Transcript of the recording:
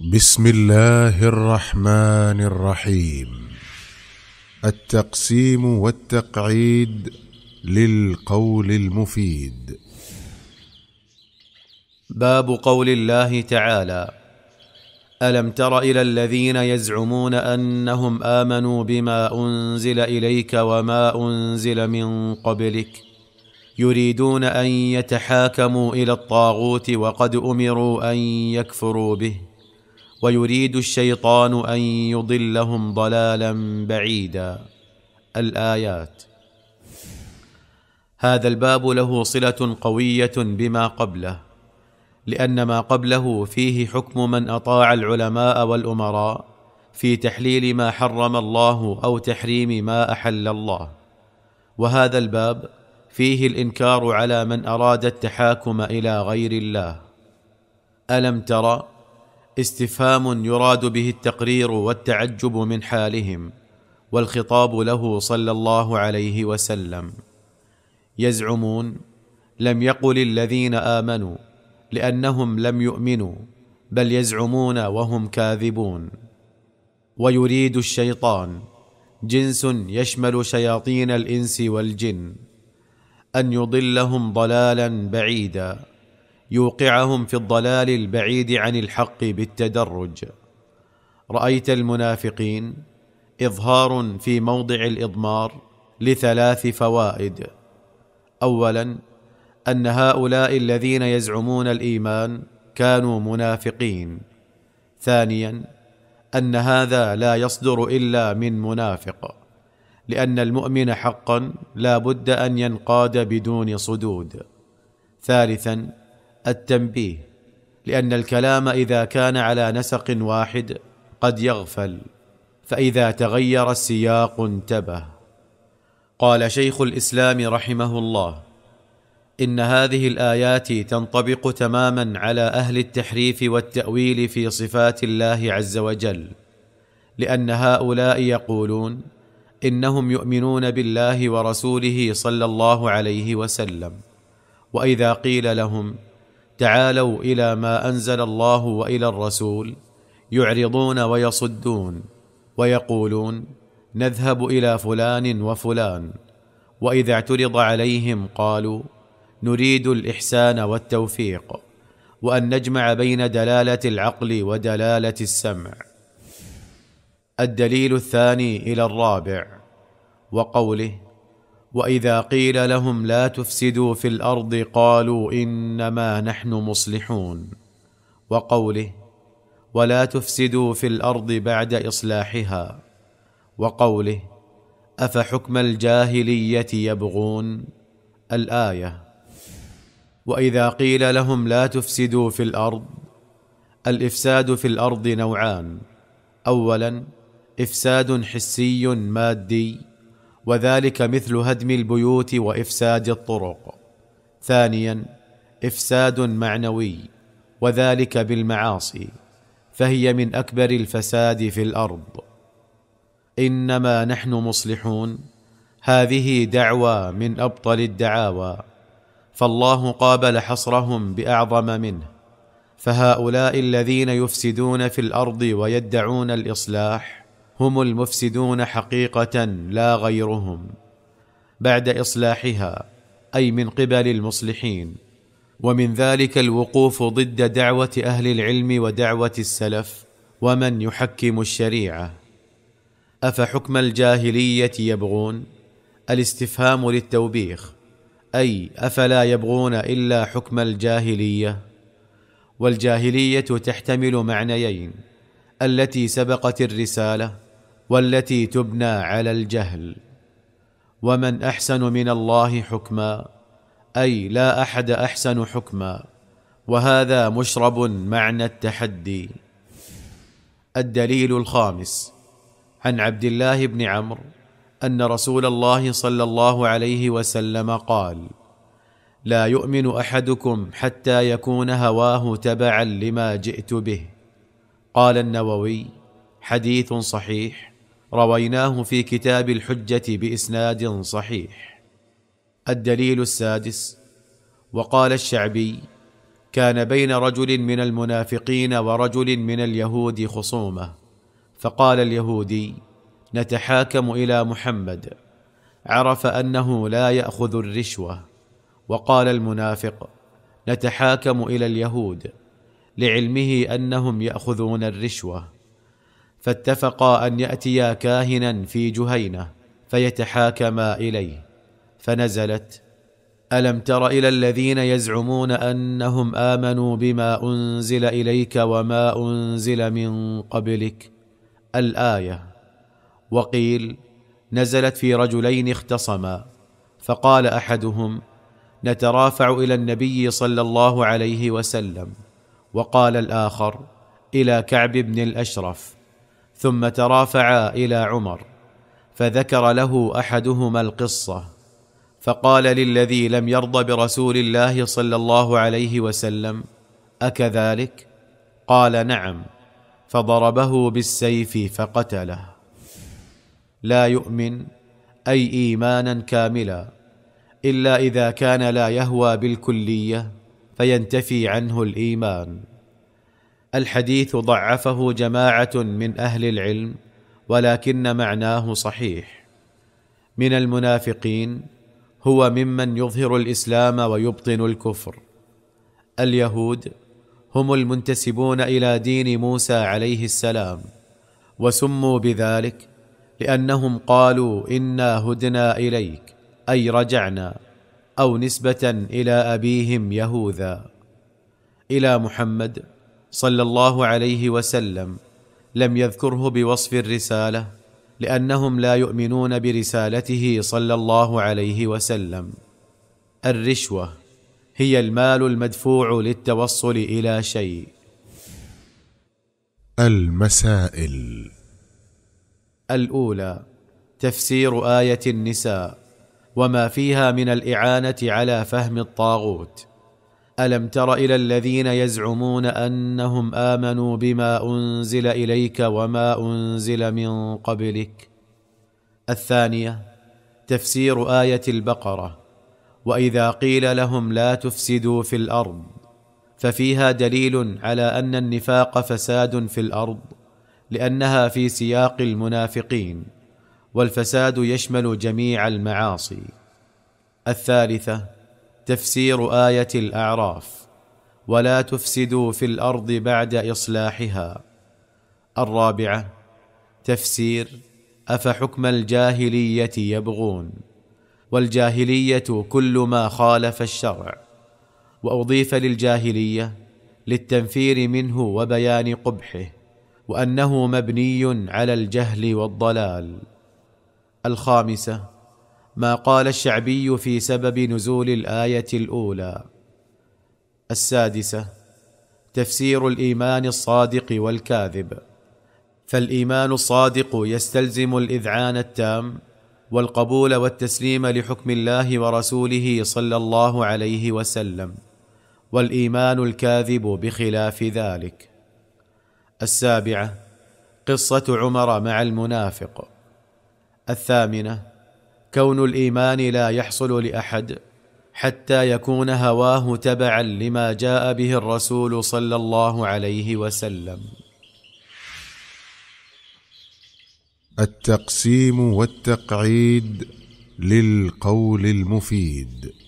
بسم الله الرحمن الرحيم التقسيم والتقعيد للقول المفيد باب قول الله تعالى الم تر الى الذين يزعمون انهم امنوا بما انزل اليك وما انزل من قبلك يريدون ان يتحاكموا الى الطاغوت وقد امروا ان يكفروا به ويريد الشيطان ان يضلهم ضلالا بعيدا الايات هذا الباب له صله قويه بما قبله لان ما قبله فيه حكم من اطاع العلماء والامراء في تحليل ما حرم الله او تحريم ما احل الله وهذا الباب فيه الانكار على من اراد التحاكم الى غير الله الم ترى استفهام يراد به التقرير والتعجب من حالهم والخطاب له صلى الله عليه وسلم يزعمون لم يقل الذين امنوا لانهم لم يؤمنوا بل يزعمون وهم كاذبون ويريد الشيطان جنس يشمل شياطين الانس والجن ان يضلهم ضلالا بعيدا يوقعهم في الضلال البعيد عن الحق بالتدرج رايت المنافقين اظهار في موضع الاضمار لثلاث فوائد اولا ان هؤلاء الذين يزعمون الايمان كانوا منافقين ثانيا ان هذا لا يصدر الا من منافق لان المؤمن حقا لا بد ان ينقاد بدون صدود ثالثا التنبيه لان الكلام اذا كان على نسق واحد قد يغفل فاذا تغير السياق انتبه قال شيخ الاسلام رحمه الله ان هذه الايات تنطبق تماما على اهل التحريف والتاويل في صفات الله عز وجل لان هؤلاء يقولون انهم يؤمنون بالله ورسوله صلى الله عليه وسلم واذا قيل لهم تعالوا الى ما انزل الله والى الرسول يعرضون ويصدون ويقولون نذهب الى فلان وفلان واذا اعترض عليهم قالوا نريد الاحسان والتوفيق وان نجمع بين دلاله العقل ودلاله السمع الدليل الثاني الى الرابع وقوله واذا قيل لهم لا تفسدوا في الارض قالوا انما نحن مصلحون وقوله ولا تفسدوا في الارض بعد اصلاحها وقوله افحكم الجاهليه يبغون الايه واذا قيل لهم لا تفسدوا في الارض الافساد في الارض نوعان اولا افساد حسي مادي وذلك مثل هدم البيوت وافساد الطرق ثانيا افساد معنوي وذلك بالمعاصي فهي من اكبر الفساد في الارض انما نحن مصلحون هذه دعوى من ابطل الدعاوى فالله قابل حصرهم باعظم منه فهؤلاء الذين يفسدون في الارض ويدعون الاصلاح هم المفسدون حقيقه لا غيرهم بعد اصلاحها اي من قبل المصلحين ومن ذلك الوقوف ضد دعوه اهل العلم ودعوه السلف ومن يحكم الشريعه افحكم الجاهليه يبغون الاستفهام للتوبيخ اي افلا يبغون الا حكم الجاهليه والجاهليه تحتمل معنيين التي سبقت الرساله والتي تبنى على الجهل ومن احسن من الله حكما اي لا احد احسن حكما وهذا مشرب معنى التحدي الدليل الخامس عن عبد الله بن عمرو ان رسول الله صلى الله عليه وسلم قال لا يؤمن احدكم حتى يكون هواه تبعا لما جئت به قال النووي حديث صحيح رويناه في كتاب الحجه باسناد صحيح الدليل السادس وقال الشعبي كان بين رجل من المنافقين ورجل من اليهود خصومه فقال اليهودي نتحاكم الى محمد عرف انه لا ياخذ الرشوه وقال المنافق نتحاكم الى اليهود لعلمه انهم ياخذون الرشوه فاتفقا ان ياتيا كاهنا في جهينه فيتحاكما اليه فنزلت الم تر الى الذين يزعمون انهم امنوا بما انزل اليك وما انزل من قبلك الايه وقيل نزلت في رجلين اختصما فقال احدهم نترافع الى النبي صلى الله عليه وسلم وقال الاخر الى كعب بن الاشرف ثم ترافعا الى عمر فذكر له احدهما القصه فقال للذي لم يرض برسول الله صلى الله عليه وسلم اكذلك قال نعم فضربه بالسيف فقتله لا يؤمن اي ايمانا كاملا الا اذا كان لا يهوى بالكليه فينتفي عنه الايمان الحديث ضعفه جماعه من اهل العلم ولكن معناه صحيح من المنافقين هو ممن يظهر الاسلام ويبطن الكفر اليهود هم المنتسبون الى دين موسى عليه السلام وسموا بذلك لانهم قالوا انا هدنا اليك اي رجعنا او نسبه الى ابيهم يهوذا الى محمد صلى الله عليه وسلم لم يذكره بوصف الرساله لانهم لا يؤمنون برسالته صلى الله عليه وسلم الرشوه هي المال المدفوع للتوصل الى شيء المسائل الاولى تفسير ايه النساء وما فيها من الاعانه على فهم الطاغوت الم تر الى الذين يزعمون انهم امنوا بما انزل اليك وما انزل من قبلك الثانيه تفسير ايه البقره واذا قيل لهم لا تفسدوا في الارض ففيها دليل على ان النفاق فساد في الارض لانها في سياق المنافقين والفساد يشمل جميع المعاصي الثالثه تفسير ايه الاعراف ولا تفسدوا في الارض بعد اصلاحها الرابعه تفسير افحكم الجاهليه يبغون والجاهليه كل ما خالف الشرع واضيف للجاهليه للتنفير منه وبيان قبحه وانه مبني على الجهل والضلال الخامسه ما قال الشعبي في سبب نزول الايه الاولى السادسه تفسير الايمان الصادق والكاذب فالايمان الصادق يستلزم الاذعان التام والقبول والتسليم لحكم الله ورسوله صلى الله عليه وسلم والايمان الكاذب بخلاف ذلك السابعه قصه عمر مع المنافق الثامنه كون الايمان لا يحصل لاحد حتى يكون هواه تبعا لما جاء به الرسول صلى الله عليه وسلم التقسيم والتقعيد للقول المفيد